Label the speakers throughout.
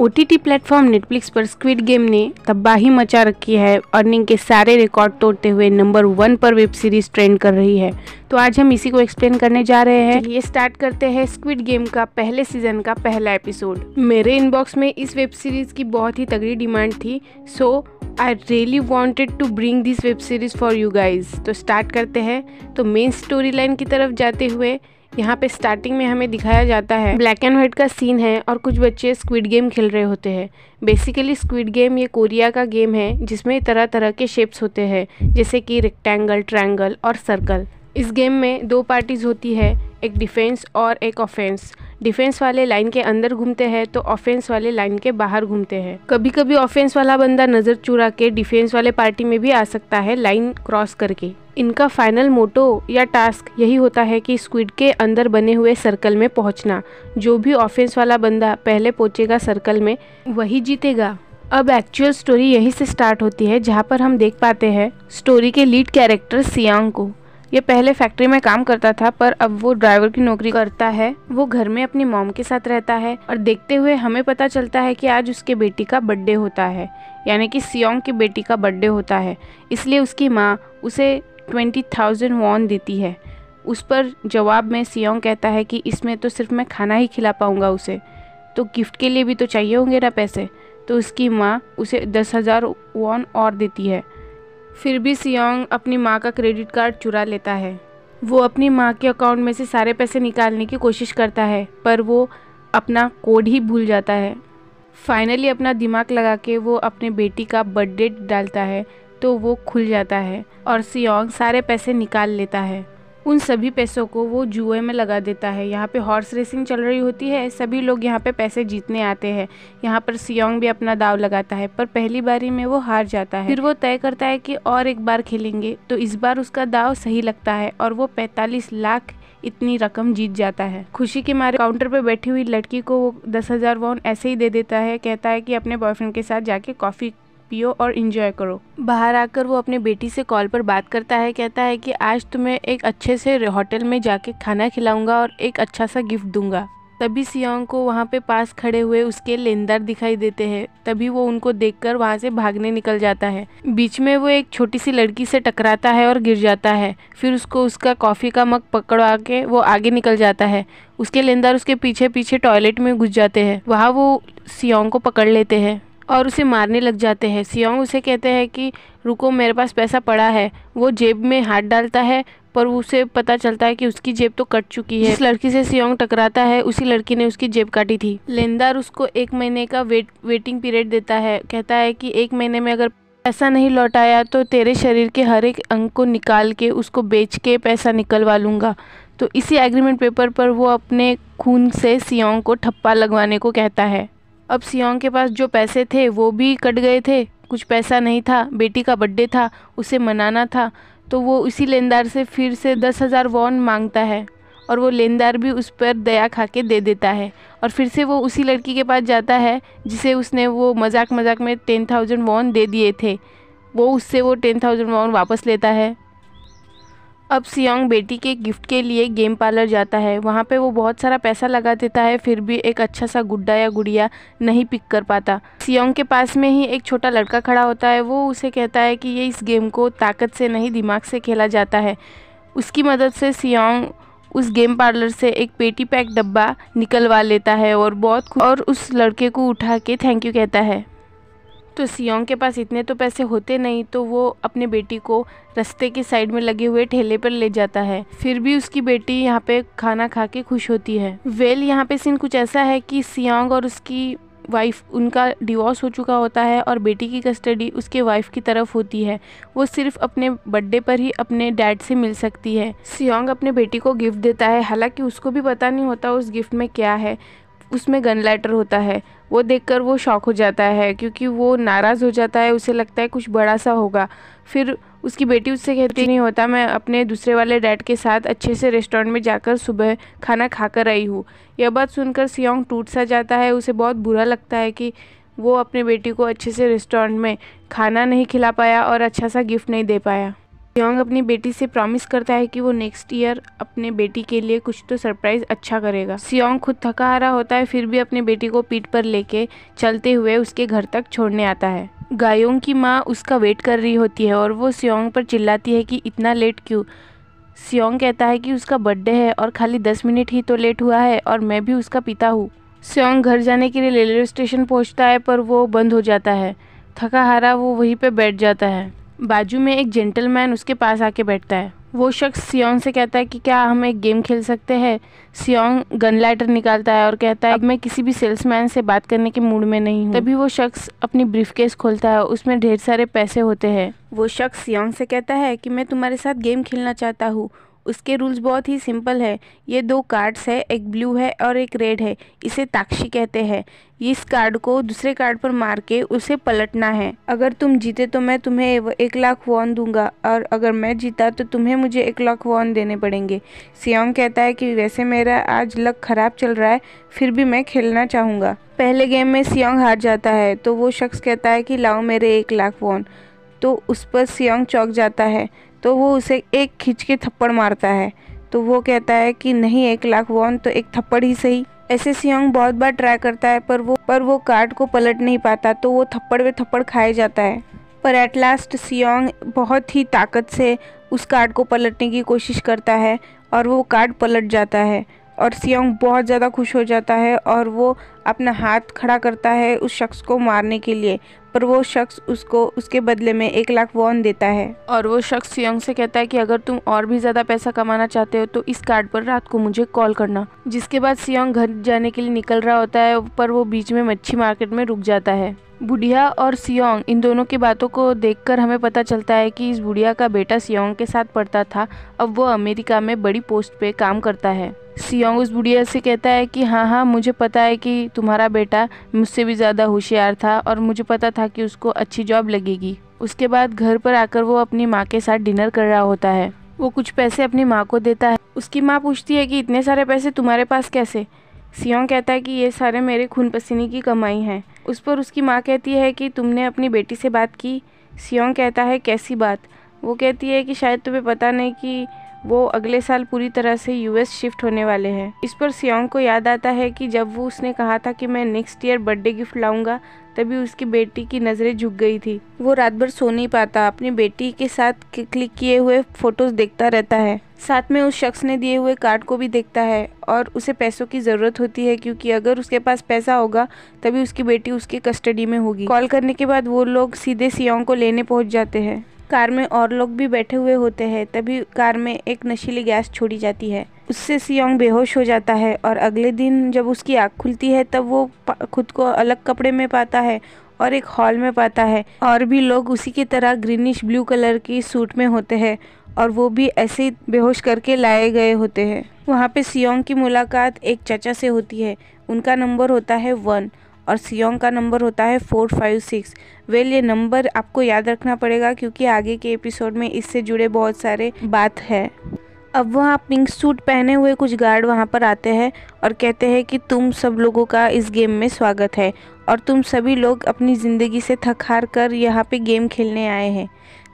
Speaker 1: ओ platform Netflix पर squid game ने तबाही मचा रखी है अर्निंग के सारे रिकॉर्ड तोड़ते हुए नंबर वन पर वेब सीरीज ट्रेंड कर रही है तो आज हम इसी को एक्सप्लेन करने जा रहे हैं ये स्टार्ट करते हैं स्क्विड गेम का पहले सीजन का पहला एपिसोड मेरे इनबॉक्स में इस वेब सीरीज की बहुत ही तगड़ी डिमांड थी so I really wanted to bring this web series for you guys तो स्टार्ट करते हैं तो मेन स्टोरी लाइन की तरफ जाते हुए यहाँ पे स्टार्टिंग में हमें दिखाया जाता है ब्लैक एंड व्हाइट का सीन है और कुछ बच्चे स्क्विड गेम खेल रहे होते हैं बेसिकली स्क्विड गेम ये कोरिया का गेम है जिसमें तरह तरह के शेप्स होते हैं जैसे कि रेक्टेंगल ट्रायंगल और सर्कल इस गेम में दो पार्टीज़ होती है एक डिफेंस और एक ऑफेंस डिफेंस वाले लाइन के अंदर घूमते हैं तो ऑफेंस वाले लाइन के बाहर घूमते हैं कभी कभी ऑफेंस वाला बंदा नज़र चुरा के डिफेंस वाले पार्टी में भी आ सकता है लाइन क्रॉस करके इनका फाइनल मोटो या टास्क यही होता है कि स्क्विड के अंदर बने हुए सर्कल में पहुंचना जो भी ऑफेंस वाला बंदा पहले पहुंचेगा सर्कल में वही जीतेगा अब एक्चुअल स्टोरी यहीं से स्टार्ट होती है जहाँ पर हम देख पाते हैं स्टोरी के लीड कैरेक्टर सियांग को ये पहले फैक्ट्री में काम करता था पर अब वो ड्राइवर की नौकरी करता है वो घर में अपनी मॉम के साथ रहता है और देखते हुए हमें पता चलता है कि आज उसके बेटी का बर्थडे होता है यानी कि सियोंग की बेटी का बर्थडे होता है इसलिए उसकी माँ उसे ट्वेंटी थाउजेंड वॉन देती है उस पर जवाब में सियोंग कहता है कि इसमें तो सिर्फ मैं खाना ही खिला पाऊँगा उसे तो गिफ्ट के लिए भी तो चाहिए होंगे ना पैसे तो उसकी माँ उसे दस हज़ार वॉन और देती है फिर भी सियोंग अपनी माँ का क्रेडिट कार्ड चुरा लेता है वो अपनी माँ के अकाउंट में से सारे पैसे निकालने की कोशिश करता है पर वो अपना कोड ही भूल जाता है फाइनली अपना दिमाग लगा के वो अपने बेटी का बर्थडे डालता है तो वो खुल जाता है और सियोंग सारे पैसे निकाल लेता है उन सभी पैसों को वो जुए में लगा देता है यहाँ पे हॉर्स रेसिंग चल रही होती है सभी लोग यहाँ पे पैसे जीतने आते हैं यहाँ पर सियोंग भी अपना दाव लगाता है पर पहली बारी में वो हार जाता है फिर वो तय करता है कि और एक बार खेलेंगे तो इस बार उसका दाव सही लगता है और वो पैंतालीस लाख इतनी रकम जीत जाता है खुशी के मारे काउंटर पर बैठी हुई लड़की को वो दस हजार वॉन ऐसे ही दे देता है कहता है कि अपने बॉयफ्रेंड के साथ जाके कॉफ़ी पियो और इन्जॉय करो बाहर आकर वो अपने बेटी से कॉल पर बात करता है कहता है कि आज तुम्हें एक अच्छे से होटल में जाके खाना खिलाऊंगा और एक अच्छा सा गिफ्ट दूंगा तभी सियांग को वहाँ पे पास खड़े हुए उसके लेनदार दिखाई देते हैं तभी वो उनको देखकर वहाँ से भागने निकल जाता है बीच में वो एक छोटी सी लड़की से टकराता है और गिर जाता है फिर उसको उसका कॉफ़ी का मग पकड़वा के वो आगे निकल जाता है उसके लेनदार उसके पीछे पीछे टॉयलेट में घुस जाते हैं वहाँ वो सियांग को पकड़ लेते हैं और उसे मारने लग जाते हैं सियोंग उसे कहते हैं कि रुको मेरे पास पैसा पड़ा है वो जेब में हाथ डालता है पर उसे पता चलता है कि उसकी जेब तो कट चुकी है इस लड़की से सियोंग टकराता है उसी लड़की ने उसकी जेब काटी थी लेनदार उसको एक महीने का वेट वेटिंग पीरियड देता है कहता है कि एक महीने में अगर पैसा नहीं लौटाया तो तेरे शरीर के हर एक अंग को निकाल के उसको बेच के पैसा निकलवा लूँगा तो इसी एग्रीमेंट पेपर पर वो अपने खून से सियोंग को ठप्पा लगवाने को कहता है अब सियोंग के पास जो पैसे थे वो भी कट गए थे कुछ पैसा नहीं था बेटी का बर्थडे था उसे मनाना था तो वो उसी लेनदार से फिर से दस हज़ार वॉन मांगता है और वो लेनदार भी उस पर दया खा के दे देता है और फिर से वो उसी लड़की के पास जाता है जिसे उसने वो मजाक मजाक में टेन थाउजेंड वॉन दे दिए थे वो उससे वो टेन थाउजेंड वॉन वापस लेता है अब सियोंग बेटी के गिफ्ट के लिए गेम पार्लर जाता है वहाँ पे वो बहुत सारा पैसा लगा देता है फिर भी एक अच्छा सा गुड्डा या गुड़िया नहीं पिक कर पाता सियोंग के पास में ही एक छोटा लड़का खड़ा होता है वो उसे कहता है कि ये इस गेम को ताकत से नहीं दिमाग से खेला जाता है उसकी मदद से सियोंग उस गेम पार्लर से एक पेटी पैक डब्बा निकलवा लेता है और बहुत और उस लड़के को उठा के थैंक यू कहता है तो सियोंग के पास इतने तो पैसे होते नहीं तो वो अपने बेटी को रस्ते के साइड में लगे हुए ठेले पर ले जाता है फिर भी उसकी बेटी यहाँ पे खाना खा के खुश होती है वेल यहाँ पे सीन कुछ ऐसा है कि सियोंग और उसकी वाइफ उनका डिवोर्स हो चुका होता है और बेटी की कस्टडी उसके वाइफ की तरफ होती है वो सिर्फ अपने बर्थडे पर ही अपने डैड से मिल सकती है सियोंग अपने बेटी को गिफ्ट देता है हालांकि उसको भी पता नहीं होता उस गिफ्ट में क्या है उसमें गन लाइटर होता है वो देखकर वो शॉक हो जाता है क्योंकि वो नाराज़ हो जाता है उसे लगता है कुछ बड़ा सा होगा फिर उसकी बेटी उससे कहती नहीं होता मैं अपने दूसरे वाले डैड के साथ अच्छे से रेस्टोरेंट में जाकर सुबह खाना खाकर आई हूँ यह बात सुनकर सियोंग टूट सा जाता है उसे बहुत बुरा लगता है कि वो अपने बेटी को अच्छे से रेस्टोरेंट में खाना नहीं खिला पाया और अच्छा सा गिफ्ट नहीं दे पाया योंग अपनी बेटी से प्रॉमिस करता है कि वो नेक्स्ट ईयर अपने बेटी के लिए कुछ तो सरप्राइज अच्छा करेगा सियोंग खुद थका हारा होता है फिर भी अपने बेटी को पीठ पर लेके चलते हुए उसके घर तक छोड़ने आता है गायोंग की माँ उसका वेट कर रही होती है और वो सियोंग पर चिल्लाती है कि इतना लेट क्यों सियोंग कहता है कि उसका बर्थडे है और खाली दस मिनट ही तो लेट हुआ है और मैं भी उसका पिता हूँ सियोंग घर जाने के लिए रेलवे स्टेशन पहुँचता है पर वो बंद हो जाता है थका हारा वो वहीं पर बैठ जाता है बाजू में एक जेंटलमैन उसके पास आके बैठता है वो शख्स सियोंग से कहता है कि क्या हम एक गेम खेल सकते हैं सियोंग गन लाइटर निकालता है और कहता है अब मैं किसी भी सेल्समैन से बात करने के मूड में नहीं हूँ तभी वो शख्स अपनी ब्रीफ केस खोलता है उसमें ढेर सारे पैसे होते हैं वो शख्स सियोंग से कहता है कि मैं तुम्हारे साथ गेम खेलना चाहता हूँ उसके रूल्स बहुत ही सिंपल है ये दो कार्ड्स है एक ब्लू है और एक रेड है इसे ताक्षी कहते हैं इस कार्ड को दूसरे कार्ड पर मार के उसे पलटना है अगर तुम जीते तो मैं तुम्हें एक लाख वॉन दूंगा और अगर मैं जीता तो तुम्हें मुझे एक लाख वॉन देने पड़ेंगे सियांग कहता है कि वैसे मेरा आज लक खराब चल रहा है फिर भी मैं खेलना चाहूँगा पहले गेम में सियांग हार जाता है तो वो शख्स कहता है कि लाओ मेरे एक लाख वॉन तो उस पर सियांग चौक जाता है तो वो उसे एक खींच के थप्पड़ मारता है तो वो कहता है कि नहीं एक लाख वॉन तो एक थप्पड़ ही सही ऐसे सियोंग बहुत बार ट्राई करता है पर वो पर वो कार्ड को पलट नहीं पाता तो वो थप्पड़ पे थप्पड़ खाए जाता है पर एट लास्ट सियोंग बहुत ही ताकत से उस कार्ड को पलटने की कोशिश करता है और वो कार्ड पलट जाता है और सियोंग बहुत ज़्यादा खुश हो जाता है और वो अपना हाथ खड़ा करता है उस शख्स को मारने के लिए पर वो शख्स उसको उसके बदले में एक लाख वॉन देता है और वो शख्स सुयंग से कहता है कि अगर तुम और भी ज़्यादा पैसा कमाना चाहते हो तो इस कार्ड पर रात को मुझे कॉल करना जिसके बाद सियोंग घर जाने के लिए निकल रहा होता है पर वो बीच में मच्छी मार्केट में रुक जाता है बुढ़िया और सियोंग इन दोनों की बातों को देखकर हमें पता चलता है कि इस बुढ़िया का बेटा सियोंग के साथ पढ़ता था अब वो अमेरिका में बड़ी पोस्ट पे काम करता है सियोंग उस बुढ़िया से कहता है कि हाँ हाँ मुझे पता है कि तुम्हारा बेटा मुझसे भी ज़्यादा होशियार था और मुझे पता था कि उसको अच्छी जॉब लगेगी उसके बाद घर पर आकर वो अपनी माँ के साथ डिनर कर रहा होता है वो कुछ पैसे अपनी माँ को देता है उसकी माँ पूछती है कि इतने सारे पैसे तुम्हारे पास कैसे सियोंग कहता है कि ये सारे मेरे खून पसीने की कमाई है उस पर उसकी माँ कहती है कि तुमने अपनी बेटी से बात की सियोंग कहता है कैसी बात वो कहती है कि शायद तुम्हें पता नहीं कि वो अगले साल पूरी तरह से यूएस शिफ्ट होने वाले हैं इस पर सियोंग को याद आता है कि जब वो उसने कहा था कि मैं नेक्स्ट ईयर बर्थडे गिफ्ट लाऊंगा तभी उसकी बेटी की नज़रें झुक गई थी वो रात भर सो नहीं पाता अपनी बेटी के साथ क्लिक किए हुए फ़ोटोज़ देखता रहता है साथ में उस शख्स ने दिए हुए कार्ड को भी देखता है और उसे पैसों की ज़रूरत होती है क्योंकि अगर उसके पास पैसा होगा तभी उसकी बेटी उसकी कस्टडी में होगी कॉल करने के बाद वो लोग सीधे सियोंग को लेने पहुंच जाते हैं कार में और लोग भी बैठे हुए होते हैं तभी कार में एक नशीली गैस छोड़ी जाती है उससे सियोंग बेहोश हो जाता है और अगले दिन जब उसकी आँख खुलती है तब वो खुद को अलग कपड़े में पाता है और एक हॉल में पाता है और भी लोग उसी की तरह ग्रीनिश ब्लू कलर की सूट में होते हैं और वो भी ऐसे ही बेहोश करके लाए गए होते हैं वहाँ पे सियोंग की मुलाकात एक चाचा से होती है उनका नंबर होता है वन और सियोंग का नंबर होता है फोर फाइव सिक्स वेल ये नंबर आपको याद रखना पड़ेगा क्योंकि आगे के एपिसोड में इससे जुड़े बहुत सारे बात है अब वहाँ पिंक सूट पहने हुए कुछ गार्ड वहाँ पर आते हैं और कहते हैं कि तुम सब लोगों का इस गेम में स्वागत है और तुम सभी लोग अपनी ज़िंदगी से थक हार कर यहाँ पे गेम खेलने आए हैं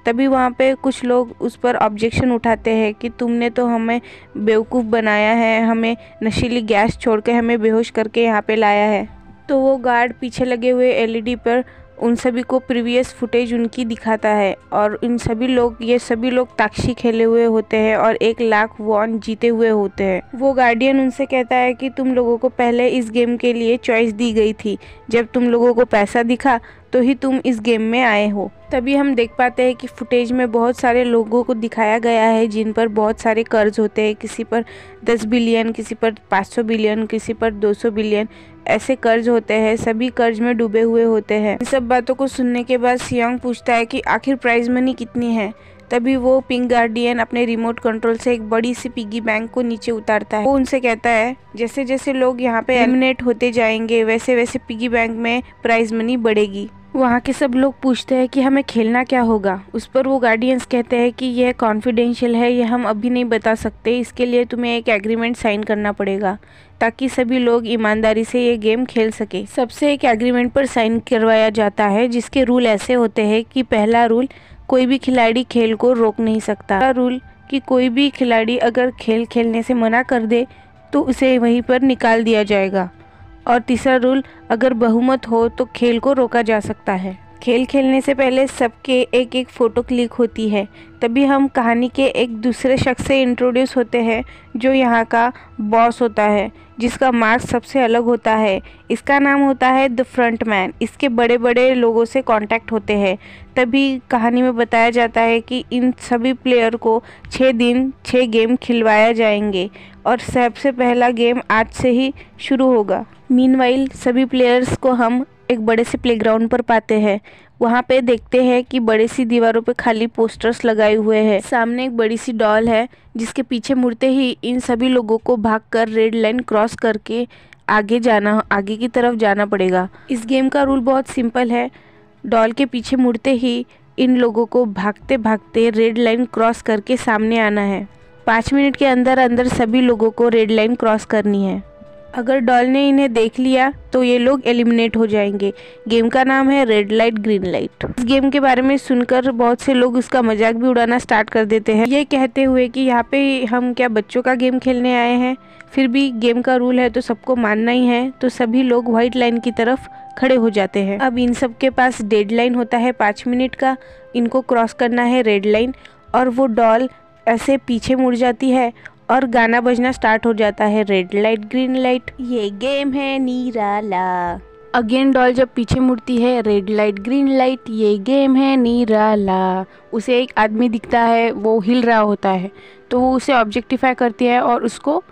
Speaker 1: तभी वहाँ पे कुछ लोग उस पर ऑब्जेक्शन उठाते हैं कि तुमने तो हमें बेवकूफ़ बनाया है हमें नशीली गैस छोड़कर हमें बेहोश करके यहाँ पे लाया है तो वो गार्ड पीछे लगे हुए एलईडी e पर उन सभी को प्रीवियस फुटेज उनकी दिखाता है और इन सभी लोग ये सभी लोग ताक्षी खेले हुए होते हैं और एक लाख वॉन जीते हुए होते हैं वो गार्डियन उनसे कहता है कि तुम लोगों को पहले इस गेम के लिए चॉइस दी गई थी जब तुम लोगों को पैसा दिखा तो ही तुम इस गेम में आए हो तभी हम देख पाते हैं कि फुटेज में बहुत सारे लोगों को दिखाया गया है जिन पर बहुत सारे कर्ज होते हैं किसी पर 10 बिलियन किसी पर 500 बिलियन किसी पर 200 बिलियन ऐसे कर्ज होते हैं सभी कर्ज में डूबे हुए होते हैं इन सब बातों को सुनने के बाद सियांग पूछता है कि आखिर प्राइज मनी कितनी है तभी वो पिंक गार्डियन अपने रिमोट कंट्रोल से एक बड़ी सी पिगी बैंक को नीचे उतारता है वो उनसे कहता है जैसे जैसे लोग यहाँ पे एलिमिनेट होते जाएंगे वैसे वैसे पिगी बैंक में प्राइज मनी बढ़ेगी वहाँ के सब लोग पूछते हैं कि हमें खेलना क्या होगा उस पर वो गार्डियंस कहते हैं कि यह कॉन्फिडेंशियल है यह हम अभी नहीं बता सकते इसके लिए तुम्हें एक एग्रीमेंट साइन करना पड़ेगा ताकि सभी लोग ईमानदारी से ये गेम खेल सके सबसे एक एग्रीमेंट पर साइन करवाया जाता है जिसके रूल ऐसे होते हैं कि पहला रूल कोई भी खिलाड़ी खेल को रोक नहीं सकता रूल कि कोई भी खिलाड़ी अगर खेल खेलने से मना कर दे तो उसे वहीं पर निकाल दिया जाएगा और तीसरा रूल अगर बहुमत हो तो खेल को रोका जा सकता है खेल खेलने से पहले सबके एक एक फ़ोटो क्लिक होती है तभी हम कहानी के एक दूसरे शख्स से इंट्रोड्यूस होते हैं जो यहाँ का बॉस होता है जिसका मार्क्स सबसे अलग होता है इसका नाम होता है द फ्रंट मैन इसके बड़े बड़े लोगों से कांटेक्ट होते हैं तभी कहानी में बताया जाता है कि इन सभी प्लेयर को छः दिन छः गेम खिलवाया जाएंगे और सबसे पहला गेम आज से ही शुरू होगा मीनवाइल सभी प्लेयर्स को हम एक बड़े से प्लेग्राउंड पर पाते हैं वहाँ पे देखते हैं कि बड़े सी दीवारों पे खाली पोस्टर्स लगाए हुए हैं सामने एक बड़ी सी डॉल है जिसके पीछे मुड़ते ही इन सभी लोगों को भागकर रेड लाइन क्रॉस करके आगे जाना आगे की तरफ जाना पड़ेगा इस गेम का रूल बहुत सिंपल है डॉल के पीछे मुड़ते ही इन लोगों को भागते भागते रेड लाइन क्रॉस करके सामने आना है पाँच मिनट के अंदर अंदर सभी लोगों को रेड लाइन क्रॉस करनी है अगर डॉल ने इन्हें देख लिया तो ये लोग एलिमिनेट हो जाएंगे गेम का नाम है रेड लाइट ग्रीन लाइट इस गेम के बारे में सुनकर बहुत से लोग उसका मजाक भी उड़ाना स्टार्ट कर देते हैं ये कहते हुए कि यहाँ पे हम क्या बच्चों का गेम खेलने आए हैं फिर भी गेम का रूल है तो सबको मानना ही है तो सभी लोग व्हाइट लाइन की तरफ खड़े हो जाते हैं अब इन सब के पास लाइन होता है पाँच मिनट का इनको क्रॉस करना है रेड लाइन और वो डॉल ऐसे पीछे मुड़ जाती है और गाना बजना स्टार्ट हो जाता है रेड लाइट ग्रीन लाइट ये गेम है निराला अगेन डॉल जब पीछे मुड़ती है रेड लाइट ग्रीन लाइट ये गेम है निराला उसे एक आदमी दिखता है वो हिल रहा होता है तो वो उसे ऑब्जेक्टिफाई करती है और उसको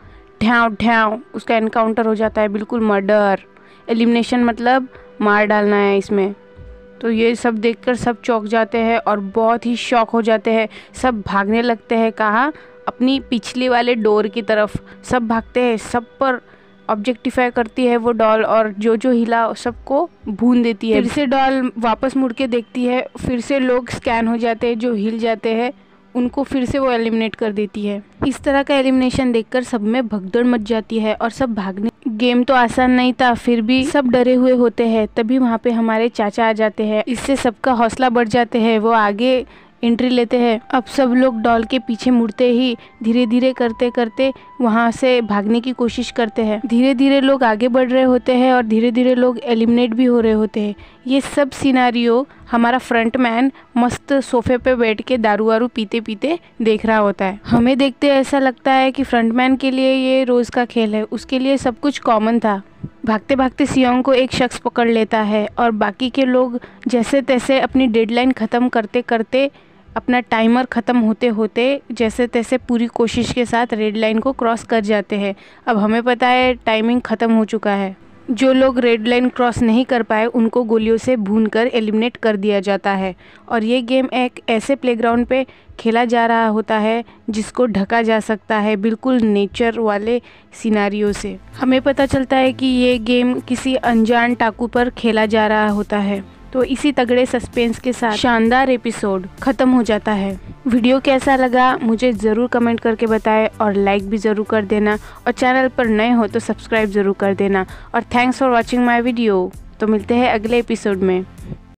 Speaker 1: ढ्याव ढ्याव उसका एनकाउंटर हो जाता है बिल्कुल मर्डर एलिमिनेशन मतलब मार डालना है इसमें तो ये सब देखकर सब चौंक जाते हैं और बहुत ही शौक हो जाते हैं सब भागने लगते हैं कहाँ अपनी पिछली वाले डोर की तरफ सब भागते हैं सब पर ऑब्जेक्टिफाई करती है वो डॉल और जो जो हिला सबको भून देती है फिर से डॉल वापस मुड़ के देखती है फिर से लोग स्कैन हो जाते हैं जो हिल जाते हैं उनको फिर से वो एलिमिनेट कर देती है इस तरह का एलिमिनेशन देखकर सब में भगदड़ मच जाती है और सब भागने गेम तो आसान नहीं था फिर भी सब डरे हुए होते हैं तभी वहाँ पे हमारे चाचा आ जाते हैं इससे सबका हौसला बढ़ जाते हैं वो आगे एंट्री लेते हैं अब सब लोग डॉल के पीछे मुड़ते ही धीरे धीरे करते करते वहाँ से भागने की कोशिश करते हैं धीरे धीरे लोग आगे बढ़ रहे होते हैं और धीरे धीरे लोग एलिमिनेट भी हो रहे होते हैं ये सब सिनारियो हमारा फ्रंट मैन मस्त सोफे पे बैठ के दारू वारू पीते पीते देख रहा होता है हमें देखते ऐसा लगता है कि फ्रंट मैन के लिए ये रोज़ का खेल है उसके लिए सब कुछ कॉमन था भागते भागते सियोंग को एक शख्स पकड़ लेता है और बाकी के लोग जैसे तैसे अपनी डेडलाइन ख़त्म करते करते अपना टाइमर ख़त्म होते होते जैसे तैसे पूरी कोशिश के साथ रेड लाइन को क्रॉस कर जाते हैं अब हमें पता है टाइमिंग ख़त्म हो चुका है जो लोग रेड लाइन क्रॉस नहीं कर पाए उनको गोलियों से भून कर एलिमिनेट कर दिया जाता है और ये गेम एक ऐसे प्लेग्राउंड पे खेला जा रहा होता है जिसको ढका जा सकता है बिल्कुल नेचर वाले सिनारियों से हमें पता चलता है कि ये गेम किसी अनजान टाकू पर खेला जा रहा होता है तो इसी तगड़े सस्पेंस के साथ शानदार एपिसोड ख़त्म हो जाता है वीडियो कैसा लगा मुझे ज़रूर कमेंट करके बताएं और लाइक भी ज़रूर कर देना और चैनल पर नए हो तो सब्सक्राइब ज़रूर कर देना और thanks for watching my video तो मिलते हैं अगले एपिसोड में